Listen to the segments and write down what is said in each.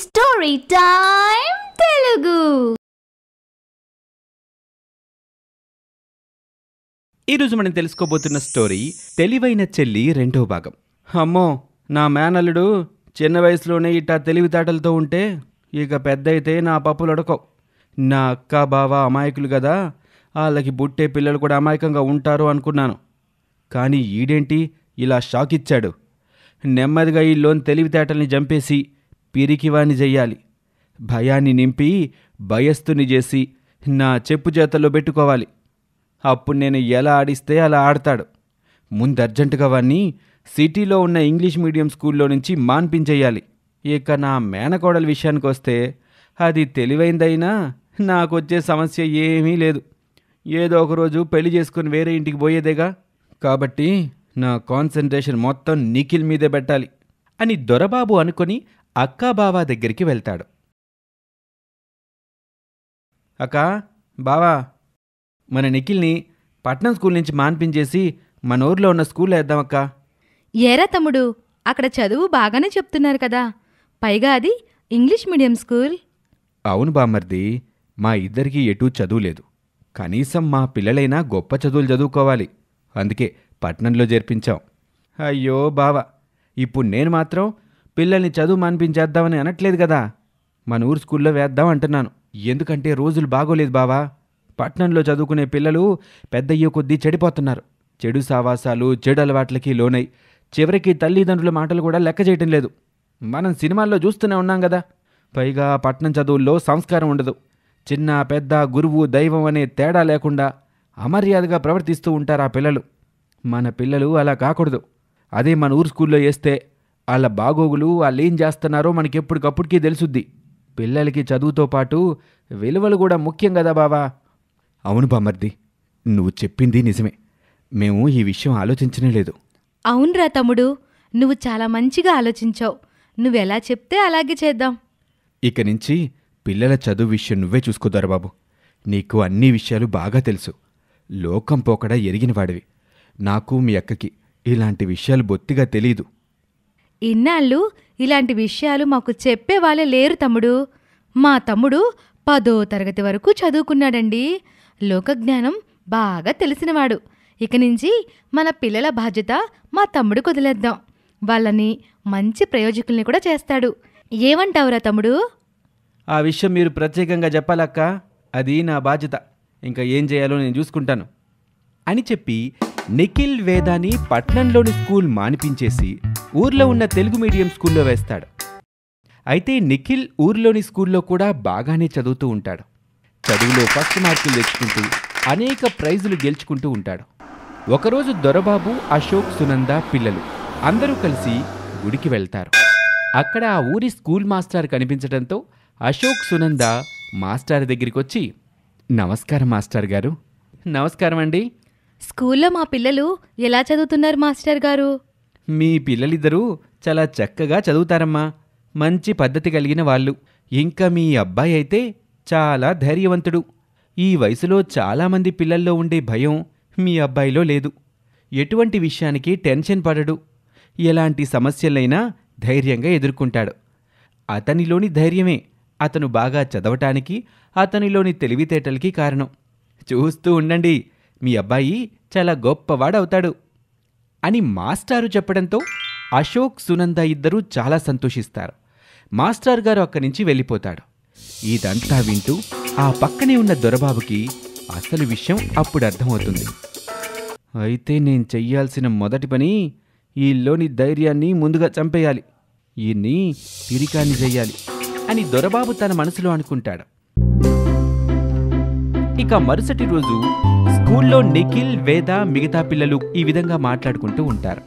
story time Telugu ఈరోజు మనం తెలుసుకోబోతున్న story తెలివైన చెల్లి రెండో భాగం అమ్మో నా మేనల్లుడు చిన్న వయసులోనే ఇట్టా తెలివితేటలతో ఉంటే ఇక పెద్ద అయితే నా పప్పులు అడకవు నా అక్క బావ అమాయకులు కదా వాళ్ళకి బుట్టే పిల్లలు కూడా అమాయకంగా ఉంటారు అనుకున్నాను కానీ ఈడేంటి ఇలా షాక్ ఇచ్చాడు నెమ్మదిగా ఈ లోన్ తెలివితేటల్ని చంపేసి పిరికివాని చెయ్యాలి భయాన్ని నింపి భయస్థుని చేసి నా చెప్పు చేతల్లో పెట్టుకోవాలి అప్పుడు నేను ఎలా ఆడిస్తే అలా ఆడతాడు ముందు అర్జెంటుగా వాణ్ణి సిటీలో ఉన్న ఇంగ్లీష్ మీడియం స్కూల్లో నుంచి మాన్పించేయాలి ఇక నా మేనకోడల విషయానికి వస్తే అది తెలివైందైనా నాకు వచ్చే సమస్య ఏమీ లేదు ఏదో ఒకరోజు పెళ్లి చేసుకుని వేరే ఇంటికి పోయేదేగా కాబట్టి నా కాన్సన్ట్రేషన్ మొత్తం నిఖిల్ మీదే పెట్టాలి అని దొరబాబు అనుకొని అక్కాబావ దగ్గరికి వెళ్తాడు అక్క బావా మన నిఖిల్ని పట్నం స్కూల్ నుంచి మాన్పించేసి మన ఊర్లో ఉన్న స్కూల్ వేద్దామక్క ఏరా తమ్ముడు అక్కడ చదువు బాగానే చెప్తున్నారు కదా పైగా అది ఇంగ్లీష్ మీడియం స్కూల్ అవును బామ్మర్ది మా ఇద్దరికీ ఎటూ చదువు లేదు కనీసం మా పిల్లలైనా గొప్ప చదువులు చదువుకోవాలి అందుకే పట్నంలో చేర్పించాం అయ్యో బావ ఇప్పుడు నేను మాత్రం పిల్లల్ని చదువు మాన్పించేద్దామని అనట్లేదు కదా మన ఊరు స్కూల్లో వేద్దాం అంటున్నాను ఎందుకంటే రోజులు బాగోలేదు బావా పట్నంలో చదువుకునే పిల్లలు పెద్దయ్యే కొద్దీ చెడిపోతున్నారు చెడు సావాసాలు చెడు అలవాట్లకి లోనై చివరికి తల్లిదండ్రుల మాటలు కూడా లెక్క చేయటం లేదు మనం సినిమాల్లో చూస్తూనే ఉన్నాం కదా పైగా పట్నం చదువుల్లో సంస్కారం ఉండదు చిన్న పెద్ద గురువు దైవం అనే తేడా లేకుండా అమర్యాదగా ప్రవర్తిస్తూ ఉంటారు ఆ పిల్లలు మన పిల్లలు అలా కాకూడదు అదే మన ఊరు స్కూల్లో వేస్తే వాళ్ళ బాగోగులు వాళ్ళు ఏం చేస్తున్నారో మనకి ఎప్పటికప్పుడికి తెలుసుద్ది పిల్లలకి చదువుతో పాటు విలువలు కూడా ముఖ్యం కదా బావా అవును బామర్ది నువ్వు చెప్పింది నిజమే మేము ఈ విషయం ఆలోచించనే లేదు అవునరా తమ్ముడు నువ్వు చాలా మంచిగా ఆలోచించావు నువ్వెలా చెప్తే అలాగే చేద్దాం ఇక నుంచి పిల్లల చదువు విషయం నువ్వే చూసుకోదారు బాబు నీకు అన్ని విషయాలు బాగా తెలుసు లోకం పోకడా ఎరిగినవాడివి నాకు మీ అక్కకి ఇలాంటి విషయాలు బొత్తిగా తెలీదు ఇన్నాళ్ళు ఇలాంటి విషయాలు మాకు చెప్పేవాళ్ళే లేరు తమ్ముడు మా తమ్ముడు పదో తరగతి వరకు చదువుకున్నాడండి లోకజ్ఞానం బాగా తెలిసినవాడు ఇక నుంచి మన పిల్లల బాధ్యత మా తమ్ముడు వదిలేద్దాం వాళ్ళని మంచి ప్రయోజకుల్ని కూడా చేస్తాడు ఏమంటావురా తమ్ముడు ఆ విషయం మీరు ప్రత్యేకంగా చెప్పాలక్క అది నా బాధ్యత ఇంకా ఏం చేయాలో నేను చూసుకుంటాను అని చెప్పి నిఖిల్ వేదాని పట్నంలోని స్కూల్ మానిపించేసి ఊర్లో ఉన్న తెలుగు మీడియం స్కూల్లో వేస్తాడు అయితే నిఖిల్ ఊర్లోని స్కూల్లో కూడా బాగానే చదువుతూ ఉంటాడు చదువులో ఫస్ట్ మార్కులు తెచ్చుకుంటూ అనేక ప్రైజులు గెలుచుకుంటూ ఉంటాడు ఒకరోజు దొరబాబు అశోక్ సునంద పిల్లలు అందరూ కలిసి గుడికి వెళ్తారు అక్కడ ఆ ఊరి స్కూల్ మాస్టర్ కనిపించడంతో అశోక్ సునంద మాస్టర్ దగ్గరికి వచ్చి నమస్కారం మాస్టర్ గారు నమస్కారం అండి స్కూల్లో మా పిల్లలు ఎలా చదువుతున్నారు మాస్టర్ గారు మీ పిల్లలిద్దరూ చాలా చక్కగా చదువుతారమ్మా మంచి పద్ధతి కలిగిన వాళ్ళు ఇంకా మీ అబ్బాయి అయితే చాలా ధైర్యవంతుడు ఈ వయసులో చాలామంది పిల్లల్లో ఉండే భయం మీ అబ్బాయిలో లేదు ఎటువంటి విషయానికి టెన్షన్ పడడు ఎలాంటి సమస్యలైనా ధైర్యంగా ఎదుర్కొంటాడు అతనిలోని ధైర్యమే అతను బాగా చదవటానికి అతనిలోని తెలివితేటలకి కారణం చూస్తూ ఉండండి మీ అబ్బాయి చాలా గొప్పవాడవుతాడు అని మాస్టారు చెప్పడంతో అశోక్ సునంద ఇద్దరూ చాలా సంతోషిస్తారు మాస్టర్ గారు అక్కడి నుంచి వెళ్ళిపోతాడు ఇదంతా వింటూ ఆ పక్కనే ఉన్న దొరబాబుకి అసలు విషయం అప్పుడు అర్థమవుతుంది అయితే నేను చెయ్యాల్సిన మొదటి పని ఈలోని ధైర్యాన్ని ముందుగా చంపేయాలి ఈయన్ని పిరికాన్ని చెయ్యాలి అని దొరబాబు తన మనసులో అనుకుంటాడు ఇక మరుసటి రోజు స్కూల్లో నిఖిల్ వేద మిగతా పిల్లలు ఈ విధంగా మాట్లాడుకుంటూ ఉంటారు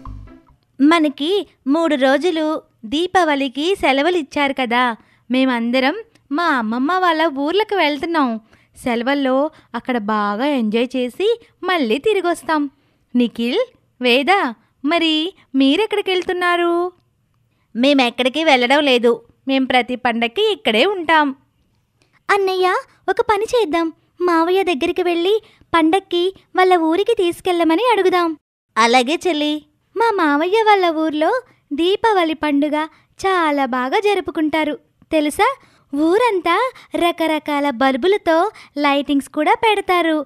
మనకి మూడు రోజులు దీపావళికి సెలవులు ఇచ్చారు కదా మేమందరం మా అమ్మమ్మ వాళ్ళ ఊర్లకు వెళ్తున్నాం సెలవుల్లో అక్కడ బాగా ఎంజాయ్ చేసి మళ్ళీ తిరిగి వస్తాం నిఖిల్ వేద మరి మీరెక్కడికి వెళ్తున్నారు మేము ఎక్కడికి వెళ్ళడం లేదు మేము ప్రతి పండక్కి ఇక్కడే ఉంటాం అన్నయ్య ఒక పని చేద్దాం మావయ్య దగ్గరికి వెళ్ళి పండక్కి వాళ్ళ ఊరికి తీసుకెళ్లమని అడుగుదాం అలాగే చెల్లి మా మామయ్య వాళ్ళ ఊర్లో దీపావళి పండుగ చాలా బాగా జరుపుకుంటారు తెలుసా ఊరంతా రకరకాల బల్బులతో లైటింగ్స్ కూడా పెడతారు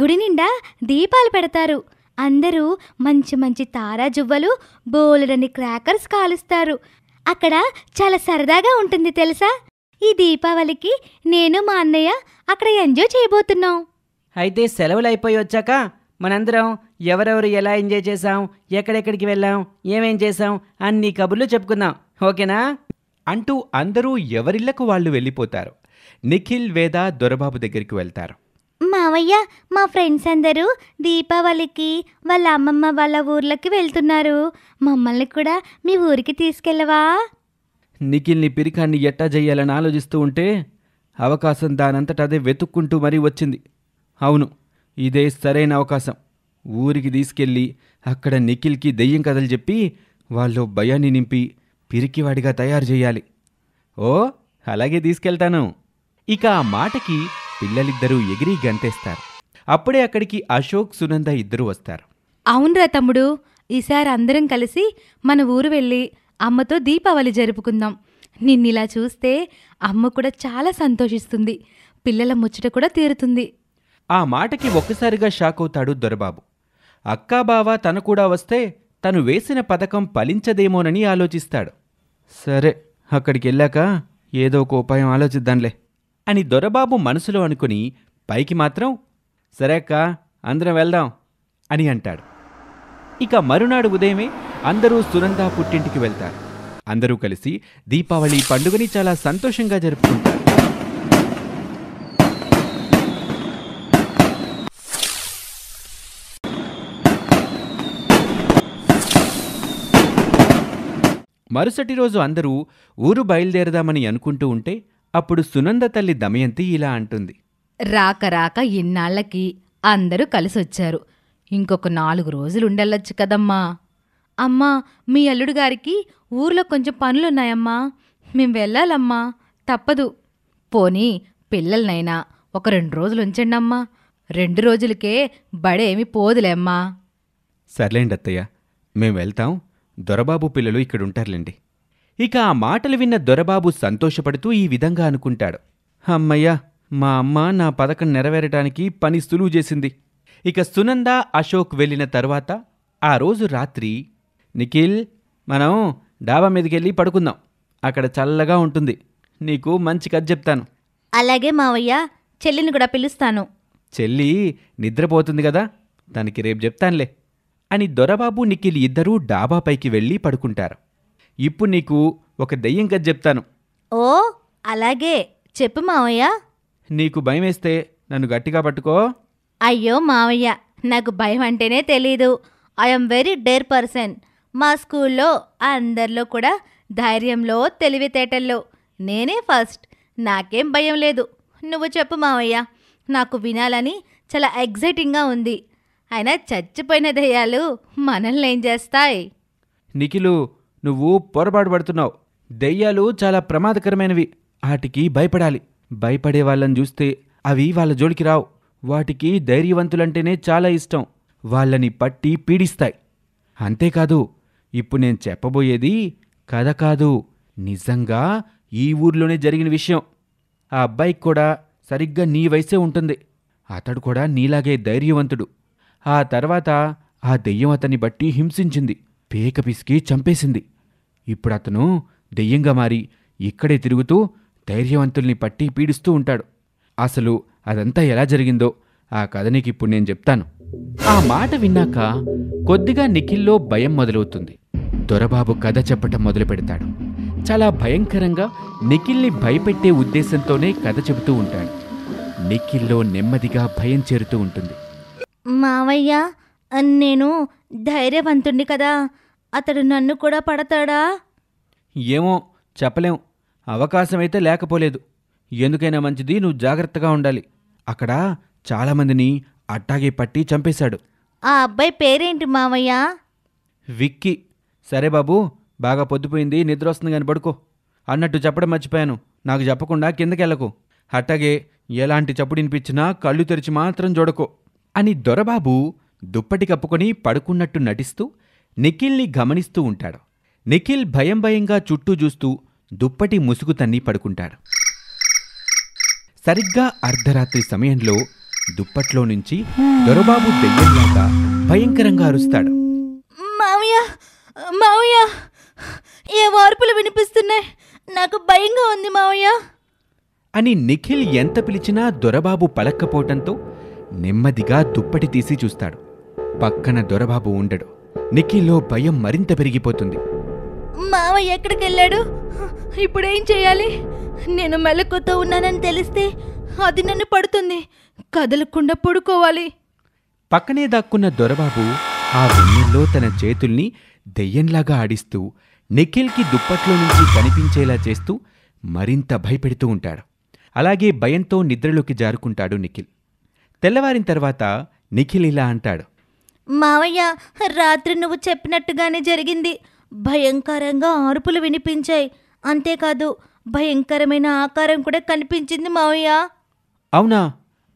గుడి నిండా దీపాలు పెడతారు అందరూ మంచి మంచి తారా జువ్వలు బోలెడని క్రాకర్స్ కాలుస్తారు అక్కడ చాలా సరదాగా ఉంటుంది తెలుసా ఈ దీపావళికి నేను మా అన్నయ్య అక్కడ ఎంజాయ్ చేయబోతున్నాం అయితే సెలవులు అయిపోయి వచ్చాక మనందరం ఎవరెవరు ఎలా ఎంజాయ్ చేశాం ఎక్కడెక్కడికి వెళ్ళాం ఏమేం చేశాం అన్ని కబుర్లు చెప్పుకుందాం ఓకేనా అంటూ అందరూ ఎవరిళ్లకు వాళ్ళు వెళ్ళిపోతారు నిఖిల్ వేద దొరబాబు దగ్గరికి వెళ్తారు మావయ్య మా ఫ్రెండ్స్ అందరూ దీపావళికి వాళ్ళ అమ్మమ్మ వాళ్ళ ఊర్లోకి వెళ్తున్నారు మమ్మల్ని కూడా మీ ఊరికి తీసుకెళ్ళవా నిఖిల్ని పిరికాన్ని ఎట్టా చేయాలని ఆలోచిస్తూ ఉంటే అవకాశం దానంతట అదే వెతుక్కుంటూ మరీ వచ్చింది అవును ఇదే సరైన అవకాశం ఊరికి తీసుకెళ్ళి అక్కడ నిఖిల్కి దెయ్యం కథలు చెప్పి వాళ్ళు భయాన్ని నింపి పిరికివాడిగా తయారు చేయాలి ఓ అలాగే తీసుకెళ్తాను ఇక ఆ మాటకి పిల్లలిద్దరూ ఎగిరి గంతేస్తారు అప్పుడే అక్కడికి అశోక్ సునంద ఇద్దరు వస్తారు అవునరా తమ్ముడు ఈసారి అందరం కలిసి మన ఊరు వెళ్ళి అమ్మతో దీపావళి జరుపుకుందాం నిన్నిలా చూస్తే అమ్మ కూడా చాలా సంతోషిస్తుంది పిల్లల ముచ్చట కూడా తీరుతుంది ఆ మాటకి ఒక్కసారిగా షాక్ అవుతాడు దొరబాబు అక్కాబావ తను కూడా వస్తే తను వేసిన పథకం ఫలించదేమోనని ఆలోచిస్తాడు సరే అక్కడికి వెళ్ళాక ఏదో ఒక ఉపాయం ఆలోచిద్దాంలే అని దొరబాబు మనసులో అనుకుని పైకి మాత్రం సరే అక్క అందరం వెళ్దాం అని అంటాడు ఇక మరునాడు ఉదయమే అందరూ సునంద పుట్టింటికి వెళ్తారు అందరూ కలిసి దీపావళి పండుగని చాలా సంతోషంగా జరుపుకుంటారు మరుసటి రోజు అందరూ ఊరు బయలుదేరదామని అనుకుంటూ ఉంటే అప్పుడు సునంద తల్లి దమయంతి ఇలా అంటుంది రాక రాక ఇన్నాళ్లకి అందరూ కలిసొచ్చారు ఇంకొక నాలుగు రోజులు కదమ్మా అమ్మా మీ అల్లుడు గారికి ఊర్లో కొంచెం పనులున్నాయమ్మా మేం వెళ్ళాలమ్మా తప్పదు పోనీ పిల్లలనైనా ఒక రెండు రోజులు ఉంచండమ్మా రెండు రోజులకే బడేమి పోదులేమ్మా సర్లేండి అత్తయ్య మేం వెళ్తాం దొరబాబు పిల్లలు ఇక్కడుంటారులేండి ఇక ఆ మాటలు విన్న దొరబాబు సంతోషపడుతూ ఈ విధంగా అనుకుంటాడు అమ్మయ్యా మా అమ్మ నా పథకం నెరవేరటానికి పని సులువు చేసింది ఇక సునంద అశోక్ వెళ్ళిన తర్వాత ఆ రోజు రాత్రి నిఖిల్ మనం డాబా మీదకెళ్ళి పడుకుందాం అక్కడ చల్లగా ఉంటుంది నీకు మంచి కథ చెప్తాను అలాగే మావయ్య చెల్లిని కూడా పిలుస్తాను చెల్లి నిద్రపోతుంది కదా దానికి రేపు చెప్తానులే అని దొరబాబు నిఖిల్ ఇద్దరూ డాబాపైకి వెళ్ళి పడుకుంటారు ఇప్పుడు నీకు ఒక దెయ్యం కథ చెప్తాను ఓ అలాగే చెప్పు మావయ్య నీకు భయం వేస్తే నన్ను గట్టిగా పట్టుకో అయ్యో మావయ్య నాకు భయం అంటేనే తెలీదు ఐఎమ్ వెరీ డేర్ పర్సన్ మా స్కూల్లో అందరిలో కూడా ధైర్యంలో తెలివితేటల్లో నేనే ఫస్ట్ నాకేం భయం లేదు నువ్వు చెప్పు మావయ్య నాకు వినాలని చాలా ఎగ్జైటింగ్గా ఉంది అయినా చచ్చిపోయిన దయ్యాలు మనల్ని ఏం చేస్తాయి నిఖిలు నువ్వు పొరపాటు పడుతున్నావు దెయ్యాలు చాలా ప్రమాదకరమైనవి వాటికి భయపడాలి భయపడే వాళ్ళని చూస్తే అవి వాళ్ళ జోడికి రావు వాటికి ధైర్యవంతులంటేనే చాలా ఇష్టం వాళ్ళని పట్టి పీడిస్తాయి అంతేకాదు ఇప్పుడు నేను చెప్పబోయేది కథ కాదు నిజంగా ఈ ఊర్లోనే జరిగిన విషయం ఆ అబ్బాయికి కూడా సరిగ్గా నీ వయసే ఉంటుంది అతడు కూడా నీలాగే ధైర్యవంతుడు ఆ తర్వాత ఆ దెయ్యం అతన్ని బట్టి హింసించింది పేక పిసికి చంపేసింది ఇప్పుడు అతను దెయ్యంగా మారి ఇక్కడే తిరుగుతూ ధైర్యవంతుల్ని పట్టి పీడిస్తూ ఉంటాడు అసలు అదంతా ఎలా జరిగిందో ఆ కథ ఇప్పుడు నేను చెప్తాను ఆ మాట విన్నాక కొద్దిగా నిఖిల్లో భయం మొదలవుతుంది దొరబాబు కథ చెప్పటం మొదలు పెడతాడు చాలా భయంకరంగా నిఖిల్ని భయపెట్టే ఉద్దేశంతోనే కథ చెబుతూ ఉంటాడు నిఖిల్లో నెమ్మదిగా భయం చేరుతూ ఉంటుంది మావయ్య నేను ధైర్యవంతుణ్ణి కదా అతడు నన్ను కూడా పడతాడా ఏమో చెప్పలేం అవకాశమైతే లేకపోలేదు ఎందుకైనా మంచిది నువ్వు జాగ్రత్తగా ఉండాలి అక్కడ చాలామందిని అట్టాగే పట్టి చంపేశాడు ఆ అబ్బాయి పేరేంటి మావయ్య విక్కీ సరే బాబు బాగా పొద్దుపోయింది నిద్ర వస్తుంది కానీ పడుకో అన్నట్టు చెప్పడం మర్చిపోయాను నాకు చెప్పకుండా కిందకెళ్ళకు అట్టాగే ఎలాంటి చప్పుడు వినిపించినా కళ్ళు తెరిచి మాత్రం చూడకో అని దొరబాబు దుప్పటి కప్పుకొని పడుకున్నట్టు నటిస్తూ నిఖిల్ని గమనిస్తూ ఉంటాడు నిఖిల్ భయం భయంగా చుట్టూ చూస్తూ దుప్పటి ముసుగు తన్ని పడుకుంటాడు సరిగ్గా అర్ధరాత్రి సమయంలో దుప్పట్లో నుంచి దొరబాబు దెయ్యంలాక భయంకరంగా అరుస్తాడు మావయ్య మావయ్య ఏ వార్పులు వినిపిస్తున్నాయి నాకు భయంగా ఉంది మావయ్య అని నిఖిల్ ఎంత పిలిచినా దొరబాబు పలక్కపోవటంతో నెమ్మదిగా దుప్పటి తీసి చూస్తాడు పక్కన దొరబాబు ఉండడు నిఖిల్లో భయం మరింత పెరిగిపోతుంది మావయ్య ఎక్కడికి వెళ్ళాడు ఇప్పుడేం చేయాలి నేను మెలకుతో ఉన్నానని తెలిస్తే అది నన్ను పడుతుంది కదలకుండా పడుకోవాలి పక్కనే దాక్కున్న దొరబాబు ఆ వెన్నెల్లో తన చేతుల్ని దెయ్యంలాగా ఆడిస్తూ నిఖిల్కి దుప్పట్లో నుంచి కనిపించేలా చేస్తూ మరింత భయపెడుతూ ఉంటాడు అలాగే భయంతో నిద్రలోకి జారుకుంటాడు నిఖిల్ తెల్లవారిన తర్వాత నిఖిల్ ఇలా అంటాడు మావయ్య రాత్రి నువ్వు చెప్పినట్టుగానే జరిగింది భయంకరంగా ఆర్పులు వినిపించాయి అంతేకాదు భయంకరమైన ఆకారం కూడా కనిపించింది మావయ్య అవునా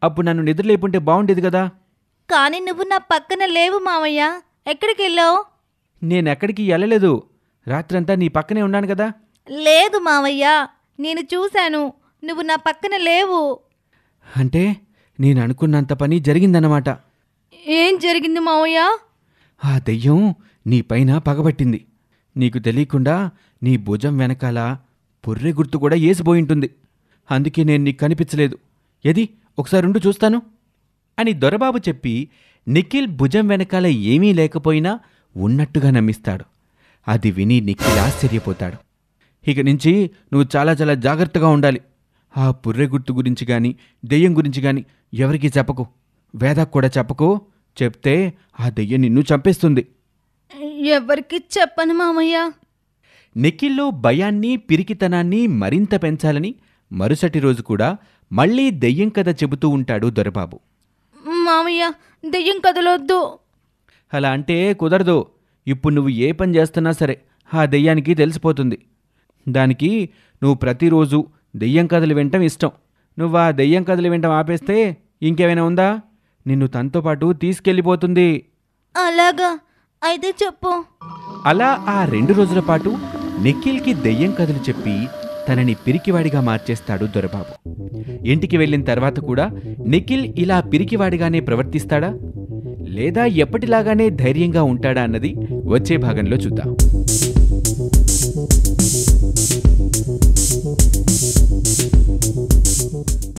అప్పుడు నన్ను నిద్ర లేపుంటే బాగుండేది కదా కానీ నువ్వు నా పక్కన లేవు మావయ్య ఎక్కడికి వెళ్ళావు నేనెక్కడికి వెళ్ళలేదు రాత్రంతా నీ పక్కనే ఉన్నాను కదా లేదు మావయ్య నేను చూశాను నువ్వు నా పక్కన లేవు అంటే నేను అనుకున్నంత పని జరిగిందన్నమాట ఏం జరిగింది మావయ్య ఆ దెయ్యం నీ పైన పగబట్టింది నీకు తెలియకుండా నీ భుజం వెనకాల పుర్రె గుర్తు కూడా ఉంటుంది అందుకే నేను నీకు కనిపించలేదు ఎది ఒకసారి ఉండు చూస్తాను అని దొరబాబు చెప్పి నిఖిల్ భుజం వెనకాల ఏమీ లేకపోయినా ఉన్నట్టుగా నమ్మిస్తాడు అది విని నిఖిల్ ఆశ్చర్యపోతాడు ఇక నుంచి నువ్వు చాలా చాలా జాగ్రత్తగా ఉండాలి ఆ పుర్రె గుర్తు గురించి కానీ దెయ్యం గురించి కానీ ఎవరికి చెప్పకు వేదకు కూడా చెప్పకు చెప్తే ఆ దెయ్యం నిన్ను చంపేస్తుంది ఎవరికి చెప్పను మామయ్య నిఖిల్లో భయాన్ని పిరికితనాన్ని మరింత పెంచాలని మరుసటి రోజు కూడా మళ్ళీ దెయ్యం కథ చెబుతూ ఉంటాడు దొరబాబు మామయ్య దెయ్యం కదలొద్దు అలా అంటే కుదరదు ఇప్పుడు నువ్వు ఏ పని చేస్తున్నా సరే ఆ దెయ్యానికి తెలిసిపోతుంది దానికి నువ్వు ప్రతిరోజు దెయ్యం కథలు వినటం ఇష్టం నువ్వు ఆ దెయ్యం కథలు వినటం ఆపేస్తే ఇంకేమైనా ఉందా నిన్ను తనతో పాటు తీసుకెళ్ళిపోతుంది అలాగా అయితే చెప్పు అలా ఆ రెండు రోజుల పాటు నిఖిల్కి దెయ్యం కథలు చెప్పి తనని పిరికివాడిగా మార్చేస్తాడు దొరబాబు ఇంటికి వెళ్ళిన తర్వాత కూడా నిఖిల్ ఇలా పిరికివాడిగానే ప్రవర్తిస్తాడా లేదా ఎప్పటిలాగానే ధైర్యంగా ఉంటాడా అన్నది వచ్చే భాగంలో చూద్దాం